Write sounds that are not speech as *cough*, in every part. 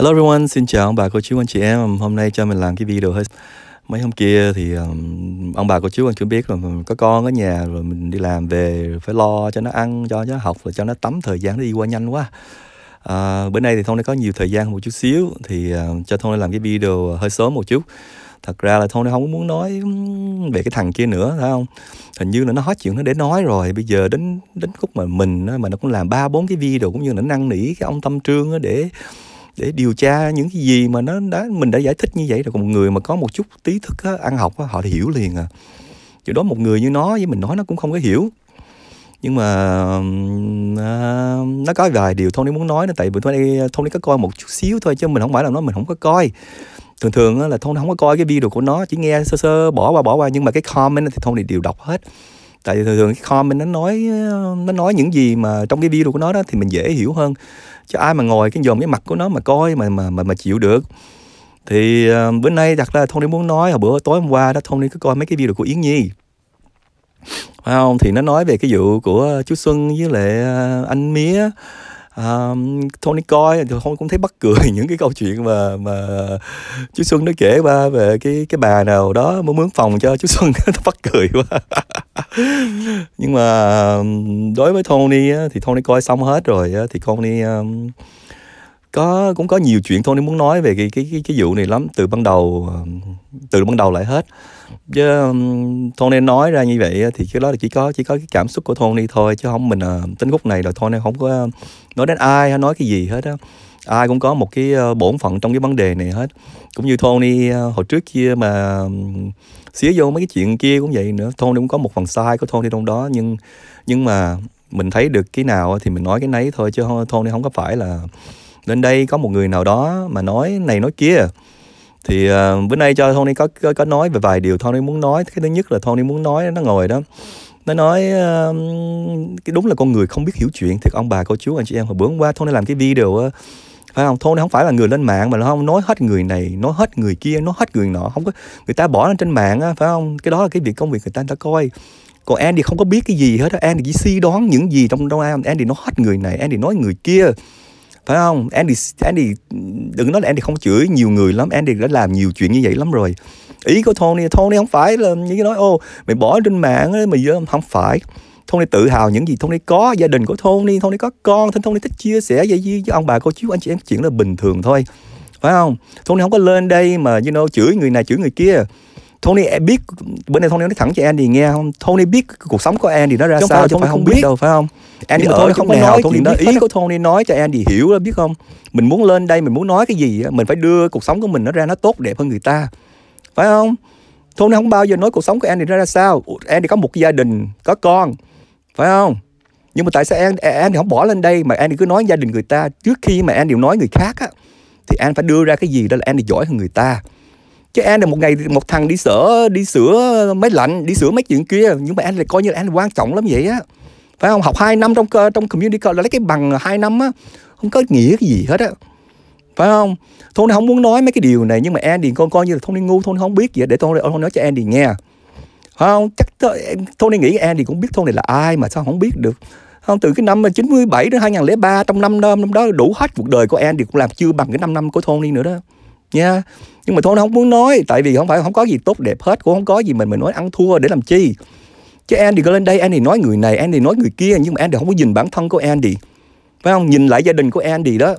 Hello everyone, xin chào ông bà cô chú anh chị em. Hôm nay cho mình làm cái video hơi mấy hôm kia thì um, ông bà cô chú anh chị biết là có con ở nhà rồi mình đi làm về phải lo cho nó ăn, cho nó học rồi cho nó tắm thời gian nó đi qua nhanh quá. À, bữa nay thì thông đã có nhiều thời gian một chút xíu thì uh, cho thông làm cái video hơi sớm một chút thật ra là thôi nó không muốn nói um, về cái thằng kia nữa phải không hình như là nó hết chuyện nó để nói rồi bây giờ đến đến khúc mà mình mà nó cũng làm ba bốn cái video cũng như là năn nỉ cái ông tâm trương để để điều tra những cái gì mà nó đã mình đã giải thích như vậy rồi còn một người mà có một chút tí thức á, ăn học á, họ thì hiểu liền à chỗ đó một người như nó với mình nói nó cũng không có hiểu nhưng mà uh, nó có vài điều Tony muốn nói nó tại vì đây Tony Tony có coi một chút xíu thôi chứ mình không phải là nó mình không có coi thường thường là Tony không có coi cái video của nó chỉ nghe sơ sơ bỏ qua bỏ qua nhưng mà cái comment thì Tony đều đọc hết tại vì thường thường cái comment nó nói nó nói những gì mà trong cái video của nó đó thì mình dễ hiểu hơn chứ ai mà ngồi cái dòm cái mặt của nó mà coi mà mà mà, mà chịu được thì uh, bữa nay thật là đi muốn nói hồi bữa tối hôm qua đó đi cứ coi mấy cái video của Yến Nhi phải không thì nó nói về cái vụ của chú Xuân với lại ờ, anh Mía uh, Tony coi thì không cũng thấy bắt cười *laughs* những cái câu chuyện mà mà chú Xuân nó kể qua về cái cái bà nào đó muốn mướn phòng cho chú Xuân *laughs* nó bắt cười quá *laughs* nhưng mà đối với Tony á, thì Tony coi xong hết rồi á, thì Tony um, có cũng có nhiều chuyện Tony muốn nói về cái cái cái, cái vụ này lắm từ ban đầu từ ban đầu lại hết chứ um, Tony nói ra như vậy á, thì cái đó là chỉ có chỉ có cái cảm xúc của Tony thôi chứ không mình uh, ờ, tính khúc này rồi Tony không có nói đến ai hay nói cái gì hết á ai cũng có một cái ờ, bổn phận trong cái vấn đề này hết cũng như Tony ờ, hồi trước kia mà xía vô mấy cái chuyện kia cũng vậy nữa thôn thì cũng có một phần sai của thôn đi trong đó nhưng nhưng mà mình thấy được cái nào thì mình nói cái nấy thôi chứ thôn thì không có phải là đến đây có một người nào đó mà nói này nói kia thì uh, bữa nay cho Tony có, có có nói về vài điều thôn Tony muốn nói cái thứ nhất là thôn Tony muốn nói nó ngồi đó nó nói uh, cái đúng là con người không biết hiểu chuyện thì ông bà cô chú anh chị em hồi bữa hôm qua Tony làm cái video uh, phải không thôn này không phải là người lên mạng mà nó không nói hết người này nói hết người kia nói hết người nọ không có người ta bỏ lên trên mạng á phải không cái đó là cái việc công việc người ta người ta coi còn thì không có biết cái gì hết á Andy chỉ suy đoán những gì trong đâu em thì nói hết người này thì nói người kia phải không thì Andy thì đừng nói là thì không chửi nhiều người lắm thì đã làm nhiều chuyện như vậy lắm rồi ý của thôn thôn Tony không phải là những cái nói ô mày bỏ trên mạng ấy, mày không phải thôn đi tự hào những gì thôn đi có gia đình của thôn đi thôn đi có con thôn đi thích chia sẻ vậy với ông bà cô chú anh chị em chuyện là bình thường thôi phải không thôn đi không có lên đây mà you know chửi người này chửi người kia đi biết bữa nay đi nói thẳng cho Andy nghe không đi biết cuộc sống của Andy nó ra Chứ sao chúng phải không biết, biết đâu phải không Andy ở Tony không có nào đi đó ý của của đi nói cho Andy hiểu đó biết không mình muốn lên đây mình muốn nói cái gì mình phải đưa cuộc sống của mình nó ra nó tốt đẹp hơn người ta phải không thôn Tony không bao giờ nói cuộc sống của Andy ra ra sao Andy có một gia đình có con phải không nhưng mà tại sao An, An thì không bỏ lên đây mà An thì cứ nói gia đình người ta trước khi mà An đều nói người khác á thì An phải đưa ra cái gì đó là An thì giỏi hơn người ta chứ An là một ngày một thằng đi sửa đi sửa máy lạnh đi sửa mấy chuyện kia nhưng mà An lại coi như là An quan trọng lắm vậy á phải không học 2 năm trong trong community college là lấy cái bằng 2 năm á không có nghĩa cái gì hết á phải không thôn không muốn nói mấy cái điều này nhưng mà An thì con coi như là thôn đi ngu thôn không biết vậy để tôi nói cho An thì nghe không chắc th- em Tony nghĩ em thì cũng biết Tony là ai mà sao không biết được không từ cái năm 97 đến 2003 trong năm năm năm đó đủ hết cuộc đời của em thì cũng làm chưa bằng cái 5 năm của Tony nữa đó nha nhưng mà Tony không muốn nói tại vì không phải không có gì tốt đẹp hết cũng không có gì mình mình nói ăn thua để làm chi chứ em thì lên đây em thì nói người này em thì nói người kia nhưng mà em thì không có nhìn bản thân của em thì phải không nhìn lại gia đình của em thì đó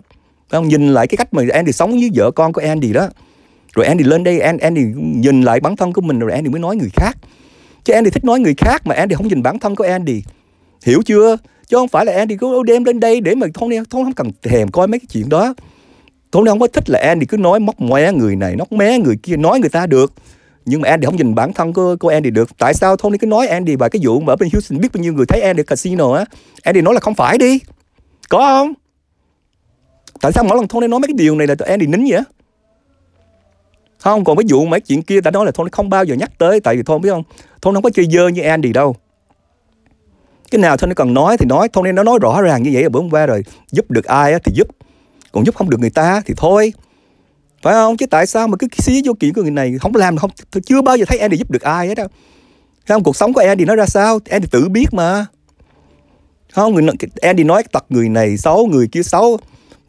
phải không nhìn lại cái cách mà em thì sống với vợ con của em thì đó rồi em thì lên đây em em thì nhìn lại bản thân của mình rồi em thì mới nói người khác chứ Andy thích nói người khác mà Andy không nhìn bản thân của Andy hiểu chưa chứ không phải là Andy cứ đem lên đây để mà Tony Tony không cần thèm coi mấy cái chuyện đó Tony không có thích là Andy cứ nói móc mé người này móc mé người kia nói người ta được nhưng mà Andy không nhìn bản thân của, của Andy được tại sao Tony cứ nói Andy và cái vụ mà ở bên Houston biết bao nhiêu người thấy Andy casino á Andy nói là không phải đi có không tại sao mỗi lần Tony nói mấy cái điều này là tụi Andy nín vậy không còn cái vụ mấy chuyện kia đã nói là thôi không bao giờ nhắc tới tại vì thôi biết không thôi không có chơi dơ như Andy đâu cái nào thôi nó cần nói thì nói thôi nên nó nói rõ ràng như vậy là bữa hôm qua rồi giúp được ai thì giúp còn giúp không được người ta thì thôi phải không chứ tại sao mà cứ xí vô chuyện của người này không làm không chưa bao giờ thấy Andy giúp được ai hết đâu không cuộc sống của Andy nó ra sao Andy tự biết mà không người Andy nói tật người này xấu người kia xấu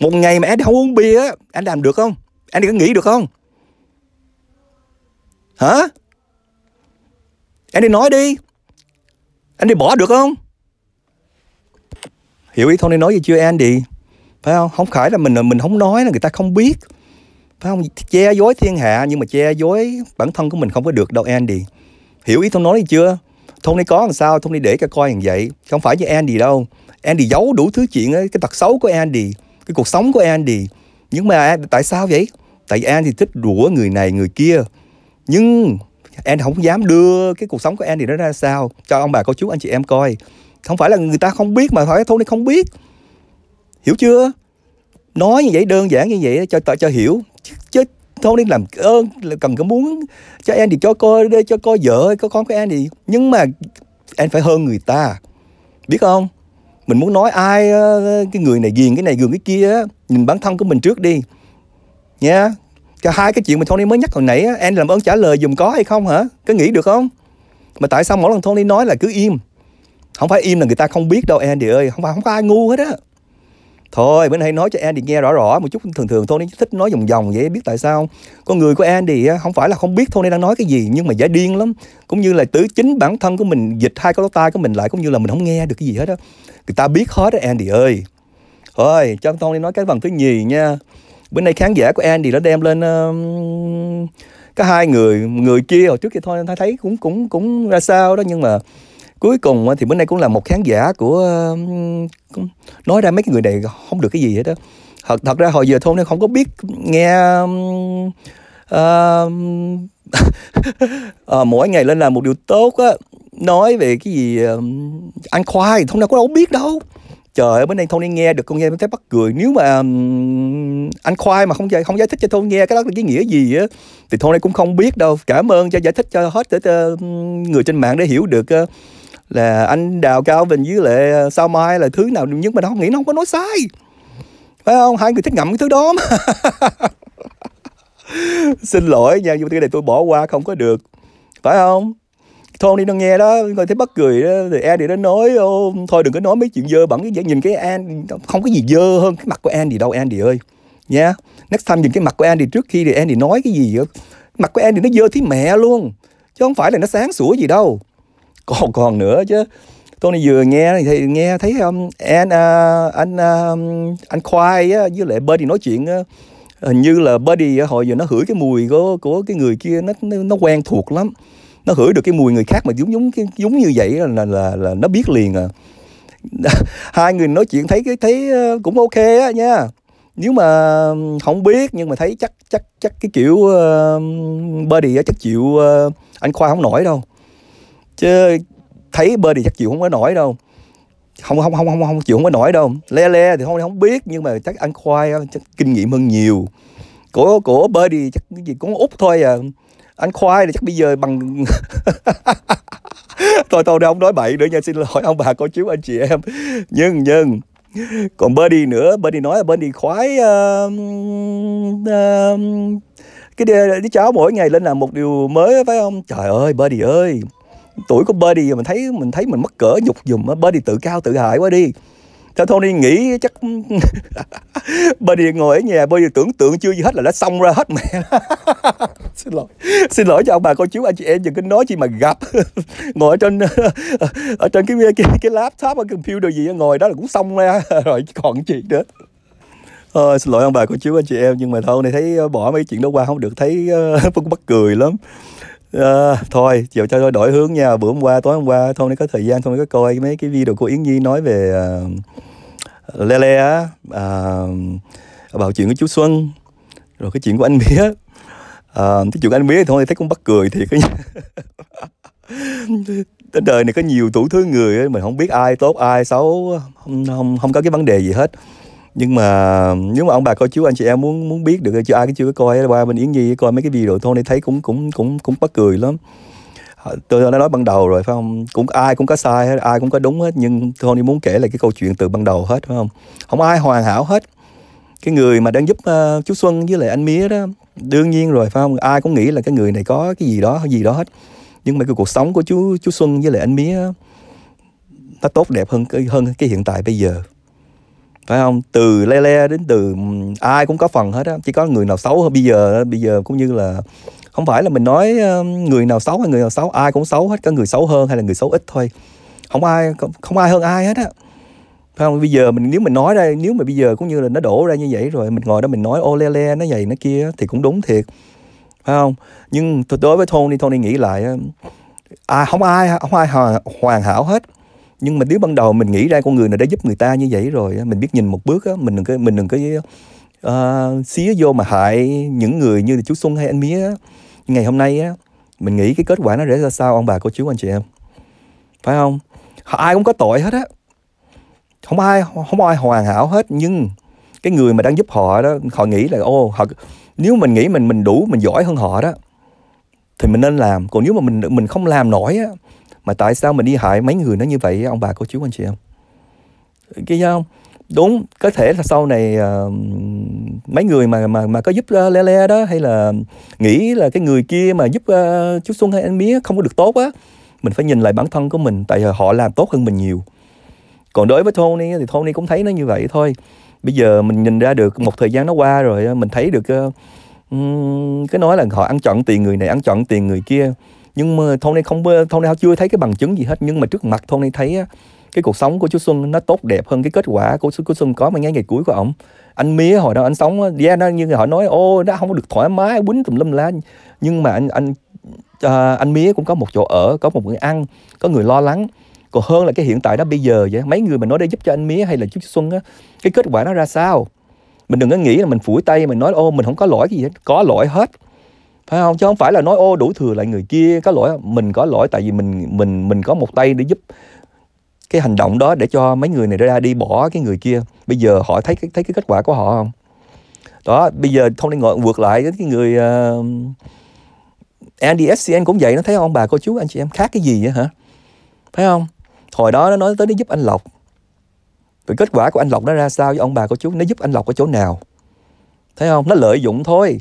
một ngày mà Andy không uống bia á anh làm được không anh có nghĩ được không Hả? Anh đi nói đi. Anh đi bỏ được không? Hiểu ý Tony nói gì chưa Andy? Phải không? Không phải là mình mình không nói là người ta không biết. Phải không? Che dối thiên hạ nhưng mà che dối bản thân của mình không có được đâu Andy. Hiểu ý Tony nói gì chưa? Tony có làm sao? Tony để cho coi hàng vậy. Không phải như Andy đâu. Andy giấu đủ thứ chuyện ấy, cái tật xấu của Andy, cái cuộc sống của Andy. Nhưng mà tại sao vậy? Tại Andy thích rủa người này người kia nhưng em không dám đưa cái cuộc sống của em thì nó ra sao cho ông bà cô chú anh chị em coi không phải là người ta không biết mà thôi thôn này không biết hiểu chưa nói như vậy đơn giản như vậy cho cho, hiểu chứ, chứ thôn đi làm ơn là cần có muốn cho em thì cho coi đây cho coi vợ có con của em thì nhưng mà em phải hơn người ta biết không mình muốn nói ai cái người này ghiền cái này ghiền cái kia nhìn bản thân của mình trước đi nha cái hai cái chuyện mà Tony mới nhắc hồi nãy em làm ơn trả lời dùm có hay không hả có nghĩ được không mà tại sao mỗi lần Tony nói là cứ im không phải im là người ta không biết đâu Andy ơi không phải không có ai ngu hết á thôi bữa nay nói cho Andy nghe rõ rõ một chút thường thường Tony thích nói vòng vòng vậy biết tại sao con người của Andy không phải là không biết Tony đang nói cái gì nhưng mà giả điên lắm cũng như là tứ chính bản thân của mình dịch hai cái lỗ tai của mình lại cũng như là mình không nghe được cái gì hết á người ta biết hết á Andy ơi thôi cho Tony nói cái phần thứ nhì nha bữa nay khán giả của Andy đã đem lên uh, um, có hai người người kia hồi trước kia thôi thấy cũng cũng cũng ra sao đó nhưng mà cuối cùng thì bữa nay cũng là một khán giả của uh, nói ra mấy cái người này không được cái gì hết đó thật thật ra hồi giờ thôi nên không có biết nghe uh, uh, *laughs* mỗi ngày lên làm một điều tốt á nói về cái gì uh, ăn khoai thôn nào có đâu biết đâu trời ơi bữa nay Tony nghe được con nghe thấy bắt cười nếu mà um, anh khoai mà không giải không giải thích cho Tony nghe cái đó là cái nghĩa gì á thì Tony cũng không biết đâu cảm ơn cho giải thích cho hết để uh, người trên mạng để hiểu được uh, là anh đào cao bình với lại ờ, sao mai là thứ nào nhưng mà nó không nghĩ nó không có nói sai phải không hai người thích ngậm cái thứ đó mà *laughs* xin lỗi nha nhưng mà cái này tôi bỏ qua không có được phải không đi nó nghe đó coi thấy bắt cười đó thì Andy nó nói thôi đừng có nói mấy chuyện dơ bẩn cái nhìn cái An không có gì dơ hơn cái mặt của thì đâu thì ơi nha yeah. next time nhìn cái mặt của thì trước khi thì thì nói cái gì vậy mặt của thì nó dơ thế mẹ luôn chứ không phải là nó sáng sủa gì đâu còn còn nữa chứ Tony vừa nghe thì nghe thấy không um, à, anh uh, anh uh, anh khoai á, với lại thì nói chuyện á, hình như là Buddy hồi giờ nó hửi cái mùi của của cái người kia nó nó quen thuộc lắm nó hửi được cái mùi người khác mà giống giống giống như vậy là là là, là nó biết liền à *laughs* hai người nói chuyện thấy cái thấy ờ, cũng ok á nha nếu mà không biết nhưng mà thấy chắc chắc chắc cái kiểu uh, body á chắc chịu uh, anh khoa không nổi đâu chứ thấy body chắc chịu không có nổi đâu không không không không không chịu không có nổi đâu le le thì không không biết nhưng mà chắc anh khoa chắc kinh nghiệm hơn nhiều của của body chắc cái gì cũng út thôi à anh khoai thì chắc bây giờ bằng *laughs* thôi thôi đâu ông nói bậy nữa nha xin lỗi ông bà cô chú anh chị em nhưng nhưng còn đi nữa đi nói là đi khoái uh, uh, cái đứa, đứa cháu mỗi ngày lên làm một điều mới phải không trời ơi đi ơi tuổi của Birdie mình thấy mình thấy mình mất cỡ nhục dùm á đi tự cao tự hại quá đi thôi Tony nghĩ chắc *laughs* bà điện ngồi ở nhà bà Điền tưởng tượng chưa gì hết là đã xong ra hết mẹ *laughs* xin lỗi xin lỗi cho ông bà cô chú anh chị em đừng có nói chi mà gặp *laughs* ngồi ở trên ở trên cái cái, cái laptop ở computer gì ngồi đó là cũng xong ra rồi còn gì nữa Ờ, xin lỗi ông bà cô chú anh chị em nhưng mà thôi này thấy ờ, bỏ mấy chuyện đó qua không được thấy cũng ờ, bắt cười lắm à, thôi chiều cho tôi đổi hướng nha bữa hôm qua tối hôm qua thôi nó có thời gian thôi có coi mấy cái video của yến nhi nói về uh, ờ, le le á uh, à, bảo chuyện của chú xuân rồi cái chuyện của anh mía uh, cái chuyện của anh mía thôi thấy cũng bắt cười thiệt á trên *laughs* đời này có nhiều tủ thứ người ấy, mình không biết ai tốt ai xấu không không không có cái vấn đề gì hết nhưng mà nếu mà ông bà coi chú anh chị em muốn muốn biết được chưa ai cái chưa có coi qua bên Yến Nhi coi mấy cái video thôi thì thấy cũng cũng cũng cũng bất cười lắm ờ, tôi đã nói ban đầu rồi phải không cũng ai cũng có sai hết ai cũng có đúng hết nhưng Tony muốn kể lại cái câu chuyện từ ban đầu hết phải không không ai hoàn hảo hết cái người mà đang giúp uh, chú Xuân với lại anh Mía đó đương nhiên rồi phải không ai cũng nghĩ là cái người này có cái gì đó cái gì đó hết nhưng mà cái cuộc sống của chú chú Xuân với lại anh Mía đó, nó tốt đẹp hơn hơn cái hiện tại bây giờ phải không từ le le đến từ ai cũng có phần hết á chỉ có người nào xấu bây giờ bây giờ cũng như là không phải là mình nói người nào xấu hay người nào xấu ai cũng xấu hết có người xấu hơn hay là người xấu ít thôi không ai không, không ai hơn ai hết á phải không bây giờ mình nếu mình nói ra nếu mà bây giờ cũng như là nó đổ ra như vậy rồi mình ngồi đó mình nói ô le le nó vậy nó kia thì cũng đúng thiệt phải không nhưng đối với Tony Tony nghĩ lại ai à, không ai không ai hoàn hảo hết nhưng mà nếu ban đầu mình nghĩ ra con người này đã giúp người ta như vậy rồi mình biết nhìn một bước á mình đừng có mình đừng có uh, xía vô mà hại những người như là chú xuân hay anh mía ngày hôm nay á mình nghĩ cái kết quả nó rẽ ra sao ông bà cô chú anh chị em phải không ai cũng có tội hết á không ai không ai hoàn hảo hết nhưng cái người mà đang giúp họ đó họ nghĩ là ô họ nếu mình nghĩ mình mình đủ mình giỏi hơn họ đó thì mình nên làm còn nếu mà mình mình không làm nổi á mà tại sao mình đi hại mấy người nó như vậy ông bà cô chú anh chị em kia không đúng có thể là sau này uh, mấy người mà mà mà có giúp uh, le le đó hay là nghĩ là cái người kia mà giúp uh, chú xuân hay anh mía không có được tốt á mình phải nhìn lại bản thân của mình tại họ làm tốt hơn mình nhiều còn đối với Tony thì Tony cũng thấy nó như vậy thôi bây giờ mình nhìn ra được một thời gian nó qua rồi mình thấy được uh, cái nói là họ ăn chọn tiền người này ăn chọn tiền người kia nhưng mà Tony không Tony chưa thấy cái bằng chứng gì hết nhưng mà trước mặt Tony thấy cái cuộc sống của chú Xuân nó tốt đẹp hơn cái kết quả của chú, Xuân có mà ngay ngày cuối của ổng anh mía hồi đó anh sống ra yeah, nó như họ nói ô nó không có được thoải mái quýnh tùm lum la nhưng mà anh anh uh, anh mía cũng có một chỗ ở có một người ăn có người lo lắng còn hơn là cái hiện tại đó bây giờ vậy mấy người mà nói để giúp cho anh mía hay là chú xuân á cái kết quả nó ra sao mình đừng có nghĩ là mình phủi tay mình nói ô mình không có lỗi gì hết có lỗi hết phải không chứ không phải là nói ô đủ thừa lại người kia có lỗi mình có lỗi tại vì mình mình mình có một tay để giúp cái hành động đó để cho mấy người này ra đi bỏ cái người kia bây giờ họ thấy thấy cái kết quả của họ không đó bây giờ không nên ngồi vượt lại cái người uh, Andy SCN cũng vậy nó thấy ông bà cô chú anh chị em khác cái gì vậy hả phải không hồi đó nó nói tới nó giúp anh lộc rồi kết quả của anh lộc nó ra sao với ông bà cô chú nó giúp anh lộc ở chỗ nào thấy không nó lợi dụng thôi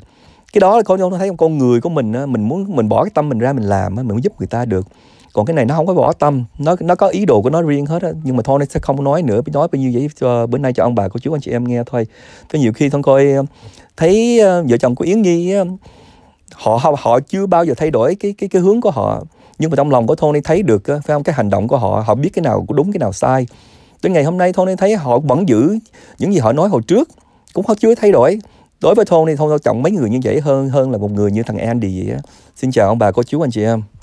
cái đó là con ông thấy con người của mình mình muốn mình bỏ cái tâm mình ra mình làm mình muốn giúp người ta được còn cái này nó không có bỏ tâm nó nó có ý đồ của nó riêng hết á nhưng mà thôi nó sẽ không nói nữa nói bao nhiêu vậy cho bữa nay cho ông bà cô chú anh chị em nghe thôi thế nhiều khi thôi coi ờ, thấy ờ, vợ chồng của yến nhi họ họ chưa bao giờ thay đổi cái cái cái hướng của họ nhưng mà trong lòng của Tony thấy được phải không cái hành động của họ họ biết cái nào đúng cái nào sai tới ngày hôm nay Tony thấy họ vẫn giữ những gì họ nói hồi trước cũng không chưa thay đổi đối với thôn thì thôn tao chọn mấy người như vậy hơn hơn là một người như thằng Andy vậy á xin chào ông bà cô chú anh chị em